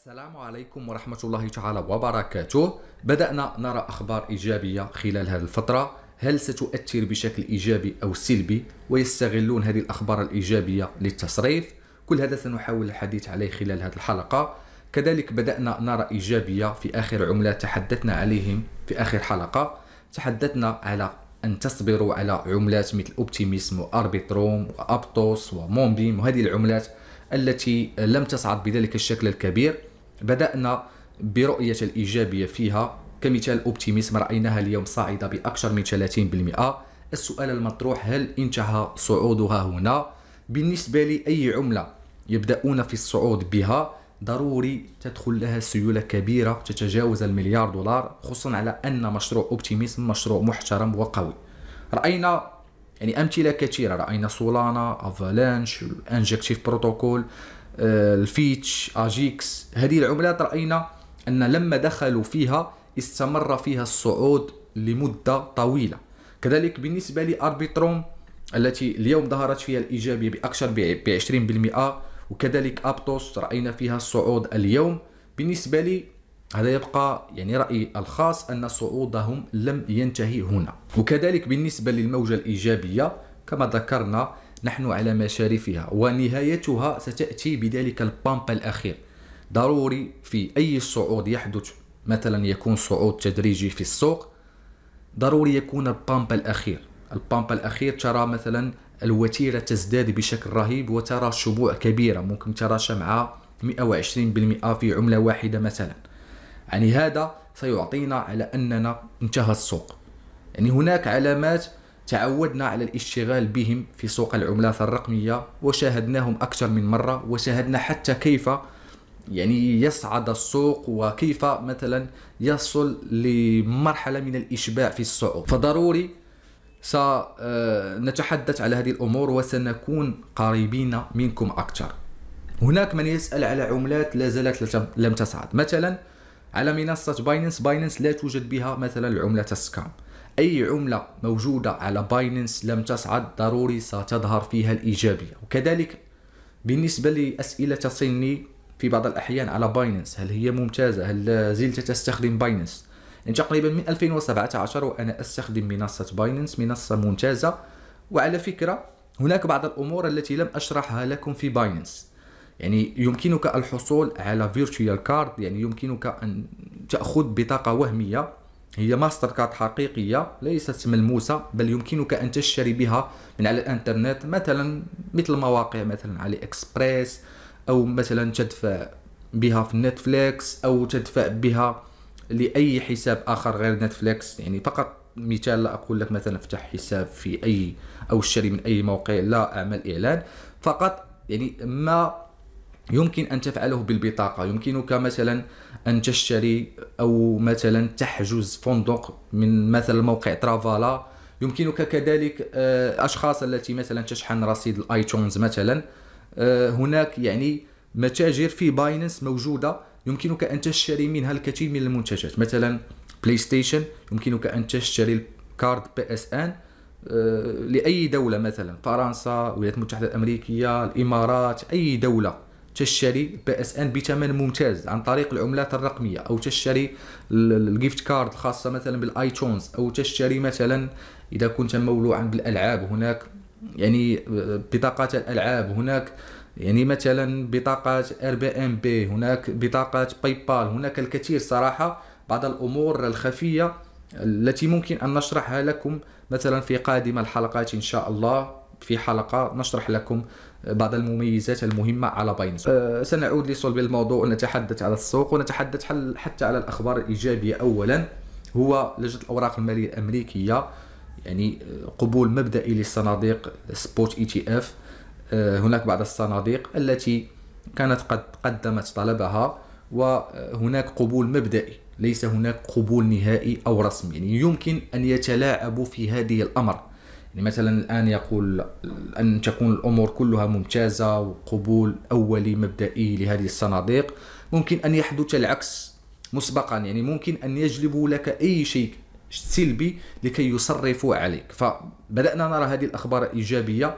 السلام عليكم ورحمة الله تعالى وبركاته بدأنا نرى أخبار إيجابية خلال هذه الفترة هل ستؤثر بشكل إيجابي أو سلبي ويستغلون هذه الأخبار الإيجابية للتصريف كل هذا سنحاول الحديث عليه خلال هذه الحلقة كذلك بدأنا نرى إيجابية في آخر عملات تحدثنا عليهم في آخر حلقة تحدثنا على أن تصبروا على عملات مثل أوبتيميسم وأربيتروم وأبتوس ومومبيم وهذه العملات التي لم تصعد بذلك الشكل الكبير بدأنا برؤية الإيجابية فيها كمثال أوبتيميزم رأيناها اليوم صاعدة بأكثر من 30% السؤال المطروح هل انتهى صعودها هنا؟ بالنسبة لأي عملة يبدأون في الصعود بها ضروري تدخل لها سيولة كبيرة تتجاوز المليار دولار خصوصا على أن مشروع أوبتيميزم مشروع محترم وقوي رأينا يعني أمثلة كثيرة رأينا سولانا أفالانش انجكتيف بروتوكول آه، الفيتش اجيكس هذه العملات راينا ان لما دخلوا فيها استمر فيها الصعود لمده طويله كذلك بالنسبه لاربيتروم التي اليوم ظهرت فيها الايجابيه باكثر ب 20% وكذلك ابتوس راينا فيها الصعود اليوم بالنسبه لي هذا يبقى يعني رايي الخاص ان صعودهم لم ينتهي هنا وكذلك بالنسبه للموجه الايجابيه كما ذكرنا نحن على مشارفها ونهايتها ستأتي بذلك البامب الأخير ضروري في أي صعود يحدث مثلا يكون صعود تدريجي في السوق ضروري يكون البامب الأخير البامب الأخير ترى مثلا الوتيرة تزداد بشكل رهيب وترى شبوع كبيرة ممكن ترى شمعة 120% في عملة واحدة مثلا يعني هذا سيعطينا على أننا انتهى السوق يعني هناك علامات تعودنا على الاشتغال بهم في سوق العملات الرقمية وشاهدناهم أكثر من مرة وشاهدنا حتى كيف يعني يصعد السوق وكيف مثلا يصل لمرحلة من الإشباع في السوق فضروري سنتحدث آه، على هذه الأمور وسنكون قريبين منكم أكثر هناك من يسأل على عملات لا زالت لم تصعد مثلا على منصة بايننس بايننس لا توجد بها مثلا العملة السكام أي عملة موجودة على بايننس لم تصعد ضروري ستظهر فيها الإيجابية وكذلك بالنسبة لأسئلة تصلني في بعض الأحيان على بايننس هل هي ممتازة هل زلت تستخدم بايننس يعني تقريبا من 2017 وأنا أستخدم منصة بايننس منصة ممتازة وعلى فكرة هناك بعض الأمور التي لم أشرحها لكم في بايننس يعني يمكنك الحصول على فيرتشوال كارد يعني يمكنك أن تأخذ بطاقة وهمية هي ماستر كارد حقيقية ليست ملموسة بل يمكنك أن تشتري بها من على الإنترنت مثلا مثل مواقع مثلا علي إكسبريس أو مثلا تدفع بها في نتفليكس أو تدفع بها لأي حساب آخر غير نتفليكس يعني فقط مثال لا أقول لك مثلا افتح حساب في أي أو اشتري من أي موقع لا أعمل إعلان فقط يعني ما يمكن أن تفعله بالبطاقة يمكنك مثلا أن تشتري أو مثلا تحجز فندق من مثلا موقع ترافالا يمكنك كذلك آه، أشخاص التي مثلا تشحن رصيد الآيتونز مثلا آه، هناك يعني متاجر في باينس موجودة يمكنك أن تشتري منها الكثير من المنتجات مثلا بلاي ستيشن يمكنك أن تشتري الكارد بي اس ان لأي دولة مثلا فرنسا الولايات المتحدة الأمريكية الإمارات أي دولة تشتري بي اس ان بثمن ممتاز عن طريق العملات الرقميه او تشتري الجيفت كارد الخاصه مثلا بالايتونز او تشتري مثلا اذا كنت مولوعا بالالعاب هناك يعني بطاقات الالعاب هناك يعني مثلا بطاقات ار بي ام بي هناك بطاقات باي بال هناك الكثير صراحه بعض الامور الخفيه التي ممكن ان نشرحها لكم مثلا في قادم الحلقات ان شاء الله في حلقه نشرح لكم بعض المميزات المهمة على باينز أه سنعود لصلب الموضوع ونتحدث على السوق ونتحدث حتى على الأخبار الإيجابية أولا هو لجنة الأوراق المالية الأمريكية يعني أه، قبول مبدئي للصناديق سبوت اي تي اف أه، هناك بعض الصناديق التي كانت قد قدمت طلبها وهناك قبول مبدئي ليس هناك قبول نهائي او رسمي يعني يمكن ان يتلاعبوا في هذه الامر يعني مثلا الان يقول ان تكون الامور كلها ممتازه وقبول اولي مبدئي لهذه الصناديق ممكن ان يحدث العكس مسبقا يعني ممكن ان يجلبوا لك اي شيء سلبي لكي يصرفوا عليك فبدانا نرى هذه الاخبار ايجابيه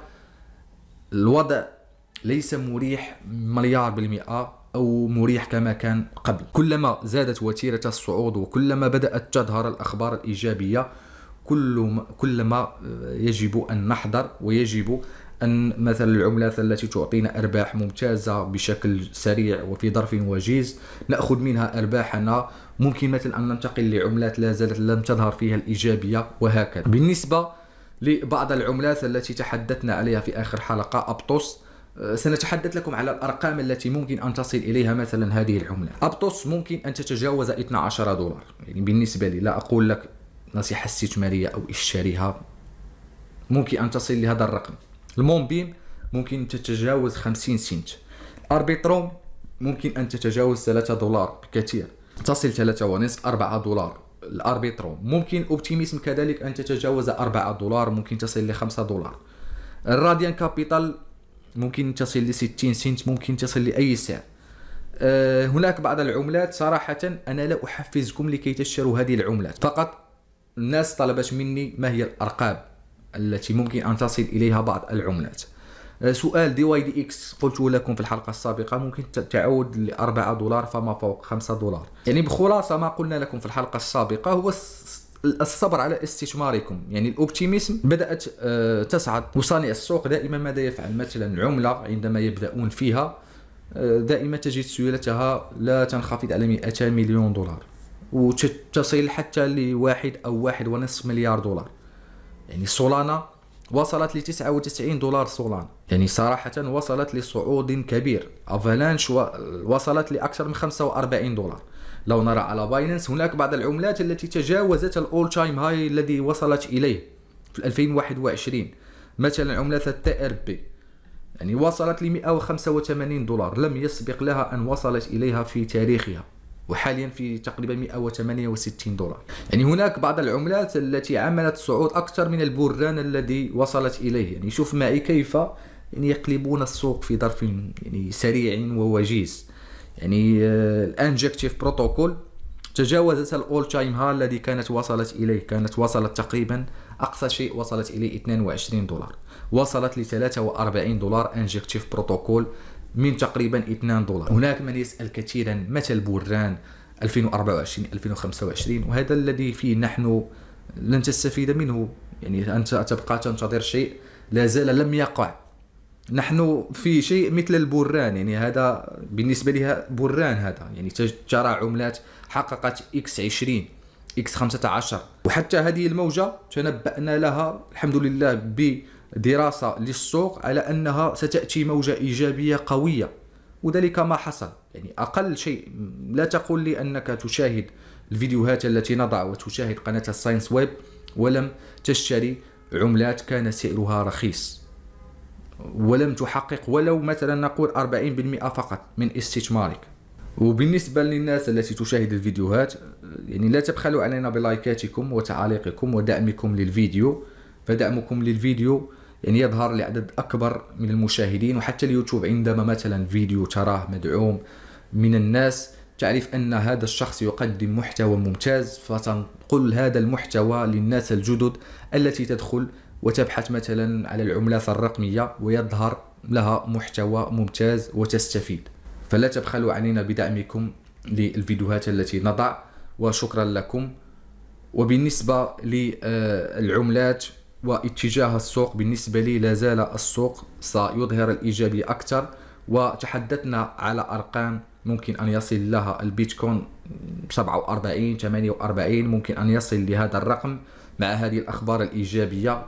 الوضع ليس مريح مليار بالمئه أو مريح كما كان قبل كلما زادت وتيرة الصعود وكلما بدأت تظهر الأخبار الإيجابية كل كلما آه، يجب ان نحضر ويجب ان مثلا العملات التي تعطينا ارباح ممتازه بشكل سريع وفي ظرف وجيز ناخذ منها ارباحنا ممكن مثلا ان ننتقل لعملات لا زالت لم تظهر فيها الايجابيه وهكذا بالنسبه لبعض العملات التي تحدثنا عليها في اخر حلقه ابطوس آه، سنتحدث لكم على الارقام التي ممكن ان تصل اليها مثلا هذه العمله ابطوس ممكن ان تتجاوز 12 دولار يعني بالنسبه لي لا اقول لك نصيحه استثماريه او اشتريها ممكن ان تصل لهذا الرقم المومبيم ممكن تتجاوز 50 سنت الاربيتروم ممكن ان تتجاوز 3 دولار بكثير تصل 3 ونصف 4 دولار الاربيتروم ممكن اوبتيميزم كذلك ان تتجاوز 4 دولار ممكن تصل ل 5 دولار الراديان كابيتال ممكن تصل ل 60 سنت ممكن تصل لاي سعر أه هناك بعض العملات صراحة أنا لا أحفزكم لكي تشتروا هذه العملات فقط الناس طلبت مني ما هي الارقام التي ممكن ان تصل اليها بعض العملات أه، سؤال دي واي دي اكس قلت لكم في الحلقه السابقه ممكن تعود ل 4 دولار فما فوق 5 دولار يعني بخلاصه ما قلنا لكم في الحلقه السابقه هو الصبر على استثماركم يعني الاوبتيميزم بدات أه، تصعد وصانع السوق دائما ماذا يفعل مثلا عمله عندما يبداون فيها أه، دائما تجد سيولتها لا تنخفض على 200 مليون دولار وتصل حتى لواحد أو واحد ونصف مليار دولار يعني سولانا وصلت ل 99 دولار سولانا يعني صراحة وصلت لصعود كبير أفالانش وصلت لأكثر من 45 دولار لو نرى على بايننس هناك بعض العملات التي تجاوزت الأول تايم هاي الذي وصلت إليه في 2021 مثلا عملة التي ار بي يعني وصلت ل 185 دولار لم يسبق لها أن وصلت إليها في تاريخها وحاليا في تقريبا 168 دولار يعني هناك بعض العملات التي عملت صعود أكثر من البرهان الذي وصلت إليه يعني شوف معي كيف يعني يقلبون السوق في ظرف يعني سريع ووجيز يعني آه، الانجكتيف بروتوكول تجاوزت الاول تايم هاي الذي كانت وصلت اليه كانت وصلت تقريبا اقصى شيء وصلت اليه 22 دولار وصلت ل 43 دولار انجكتيف بروتوكول من تقريبا 2 دولار هناك من يسأل كثيرا متى البران 2024 2025 وهذا الذي فيه نحن لن تستفيد منه يعني أنت تبقى تنتظر شيء لا زال لم يقع نحن في شيء مثل البران يعني هذا بالنسبة لها بران هذا يعني ترى عملات حققت اكس 20 اكس 15 وحتى هذه الموجة تنبأنا لها الحمد لله ب دراسة للسوق على أنها ستأتي موجة إيجابية قوية وذلك ما حصل يعني أقل شيء لا تقول لي أنك تشاهد الفيديوهات التي نضع وتشاهد قناة الساينس ويب ولم تشتري عملات كان سعرها رخيص ولم تحقق ولو مثلا نقول 40% فقط من استثمارك وبالنسبة للناس التي تشاهد الفيديوهات يعني لا تبخلوا علينا بلايكاتكم وتعاليقكم ودعمكم للفيديو فدعمكم للفيديو يعني يظهر لعدد اكبر من المشاهدين وحتى اليوتيوب عندما مثلا فيديو تراه مدعوم من الناس تعرف ان هذا الشخص يقدم محتوى ممتاز فتنقل هذا المحتوى للناس الجدد التي تدخل وتبحث مثلا على العملات الرقميه ويظهر لها محتوى ممتاز وتستفيد فلا تبخلوا علينا بدعمكم للفيديوهات التي نضع وشكرا لكم وبالنسبه للعملات واتجاه السوق بالنسبة لي لا زال السوق سيظهر الإيجابي أكثر وتحدثنا على أرقام ممكن أن يصل لها البيتكوين 47 48 ممكن أن يصل لهذا الرقم مع هذه الأخبار الإيجابية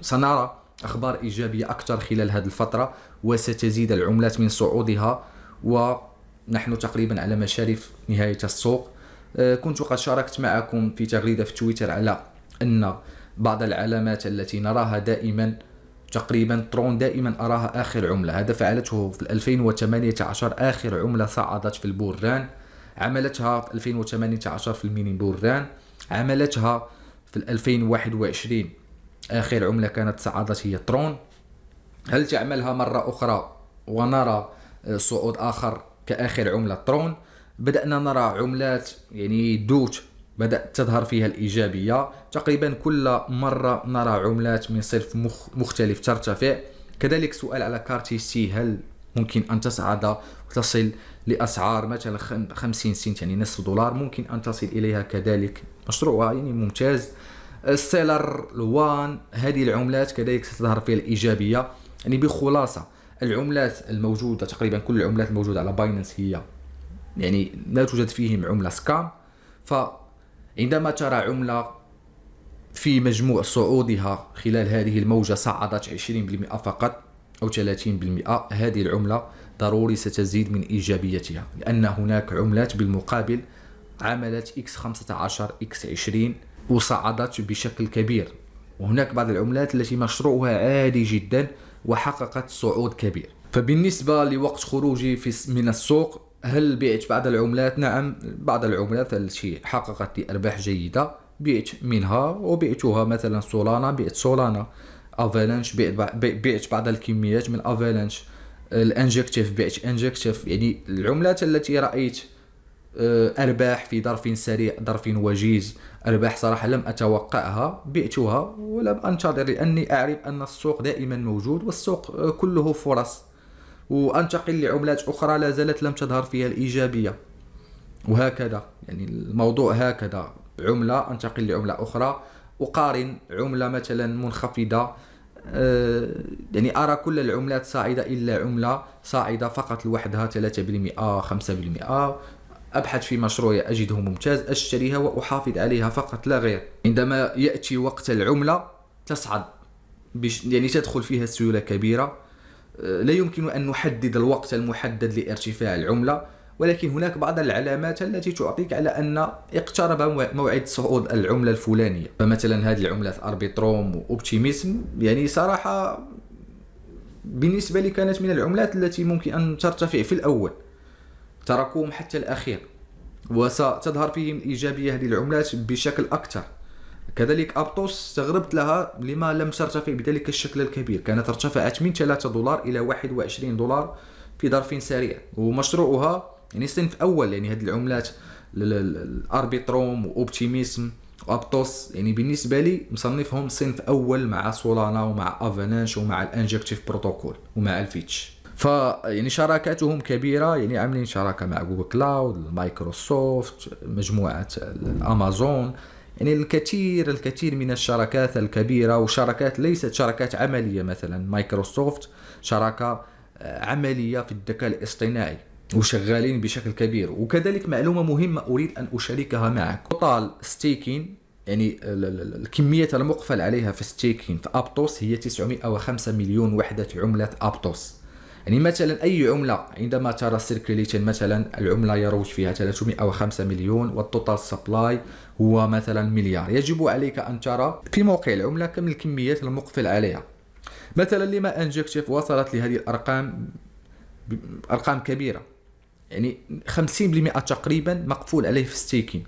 سنرى أخبار إيجابية أكثر خلال هذه الفترة وستزيد العملات من صعودها ونحن تقريبا على مشارف نهاية السوق آه، كنت قد شاركت معكم في تغريدة في تويتر على أن بعض العلامات التي نراها دائما تقريبا ترون دائما أراها آخر عملة هذا فعلته في 2018 آخر عملة صعدت في البوران عملتها في 2018 في الميني بوران عملتها في 2021 آخر عملة كانت صعدت هي ترون هل تعملها مرة أخرى ونرى آه، صعود آخر كآخر عملة ترون بدأنا نرى عملات يعني دوت بدات تظهر فيها الايجابيه تقريبا كل مره نرى عملات من مخ مختلف ترتفع كذلك سؤال على كارتي سي هل ممكن ان تصعد وتصل لاسعار مثلا 50 سنت يعني نصف دولار ممكن ان تصل اليها كذلك مشروع يعني ممتاز السيلر الوان هذه العملات كذلك ستظهر فيها الايجابيه يعني بخلاصه العملات الموجوده تقريبا كل العملات الموجوده على باينانس هي يعني لا توجد فيهم عمله سكام ف عندما ترى عملة في مجموع صعودها خلال هذه الموجة صعدت 20% فقط أو 30% هذه العملة ضروري ستزيد من إيجابيتها لأن هناك عملات بالمقابل عملت X15 X20 وصعدت بشكل كبير وهناك بعض العملات التي مشروعها عالي جدا وحققت صعود كبير فبالنسبة لوقت خروجي في من السوق هل بي اتش بعض العملات نعم بعض العملات التي حققت ارباح جيده بيعت منها وبيعتها مثلا سولانا بيعت سولانا افالانش بيعت بعض الكميات من افالانش الانجكتيف بيعت انجكتيف يعني العملات التي رايت آه، ارباح في ظرف سريع ظرف وجيز ارباح صراحه لم اتوقعها بعتها ولم انتظر لاني اعرف ان السوق دائما موجود والسوق كله فرص وانتقل لعملات اخرى لا زالت لم تظهر فيها الايجابيه وهكذا يعني الموضوع هكذا عمله انتقل لعمله اخرى اقارن عمله مثلا منخفضه أه يعني ارى كل العملات صاعده الا عمله صاعده فقط لوحدها 3% 5% ابحث في مشروع اجده ممتاز اشتريها واحافظ عليها فقط لا غير عندما ياتي وقت العمله تصعد يعني تدخل فيها سيوله كبيره آه، لا يمكن أن نحدد الوقت المحدد لارتفاع العملة ولكن هناك بعض العلامات التي تعطيك على أن اقترب موعد صعود العملة الفلانية فمثلا هذه العملات أربيتروم وأوبتيميسم يعني صراحة بالنسبة لي كانت من العملات التي ممكن أن ترتفع في الأول تراكم حتى الأخير وستظهر فيهم الإيجابية هذه العملات بشكل أكثر كذلك أبطوس استغربت لها لما لم ترتفع بذلك الشكل الكبير كانت ارتفعت من 3 دولار إلى 21 دولار في ظرف سريع ومشروعها يعني صنف أول يعني هذه العملات الأربيتروم وأوبتيميسم وأبطوس يعني بالنسبة لي مصنفهم صنف أول مع سولانا ومع أفالانش ومع الأنجكتيف بروتوكول ومع الفيتش ف يعني شراكاتهم كبيره يعني عاملين شراكه مع جوجل كلاود مايكروسوفت مجموعه امازون يعني الكثير الكثير من الشركات الكبيرة وشركات ليست شركات عملية مثلا مايكروسوفت شركة آه، عملية في الذكاء الاصطناعي وشغالين بشكل كبير وكذلك معلومة مهمة أريد أن أشاركها معك طال ستيكين يعني الكمية المقفل عليها في ستيكين في أبتوس هي 905 مليون وحدة عملة أبتوس يعني مثلا اي عمله عندما ترى السيركليشن مثلا العمله يروج فيها 305 مليون والتوتال سبلاي هو مثلا مليار يجب عليك ان ترى في موقع العمله كم الكميات المقفل عليها مثلا لما انجكتيف وصلت لهذه الارقام ارقام كبيره يعني 50% تقريبا مقفول عليه في ستيكين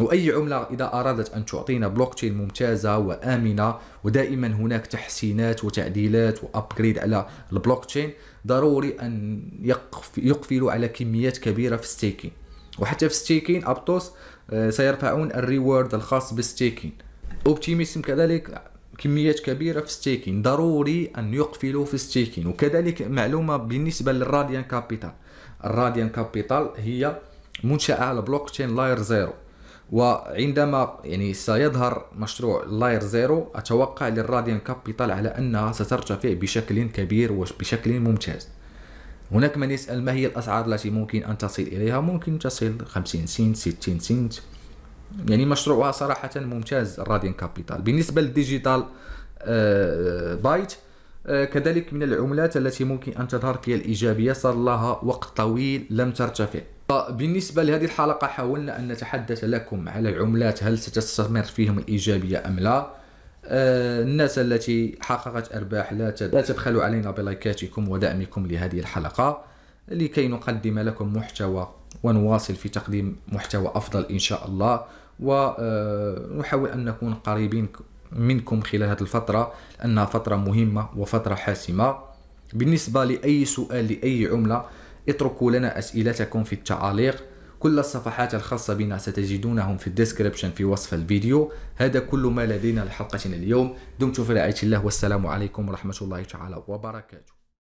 واي عمله اذا ارادت ان تعطينا بلوك تشين ممتازه وامنه ودائما هناك تحسينات وتعديلات وابجريد على البلوك تشين ضروري ان يقفلوا على كميات كبيره في ستيكين وحتى في ستيكين ابتوس آه، سيرفعون الريورد الخاص بالستيكين اوبتيميسم كذلك كميات كبيره في ستيكين ضروري ان يقفلوا في ستيكين وكذلك معلومه بالنسبه للراديان كابيتال الراديان كابيتال هي منشاه على بلوك تشين لاير زيرو وعندما يعني سيظهر مشروع لاير زيرو اتوقع للراديان كابيتال على انها سترتفع بشكل كبير وبشكل ممتاز هناك من يسال ما هي الاسعار التي ممكن ان تصل اليها ممكن تصل 50 سنت 60 سنت يعني مشروعها صراحه ممتاز الراديان كابيتال بالنسبه للديجيتال آه، بايت آه، كذلك من العملات التي ممكن ان تظهر فيها الايجابيه صار لها وقت طويل لم ترتفع بالنسبة لهذه الحلقة حاولنا أن نتحدث لكم على العملات هل ستستمر فيهم الإيجابية أم لا آه، الناس التي حققت أرباح لا تبخلوا علينا بلايكاتكم ودعمكم لهذه الحلقة لكي نقدم لكم محتوى ونواصل في تقديم محتوى أفضل إن شاء الله ونحاول آه، أن نكون قريبين منكم خلال هذه الفترة لأنها فترة مهمة وفترة حاسمة بالنسبة لأي سؤال لأي عملة اتركوا لنا أسئلتكم في التعاليق كل الصفحات الخاصة بنا ستجدونهم في الديسكريبشن في وصف الفيديو هذا كل ما لدينا لحلقتنا اليوم دمتم في رعاية الله والسلام عليكم ورحمة الله تعالى وبركاته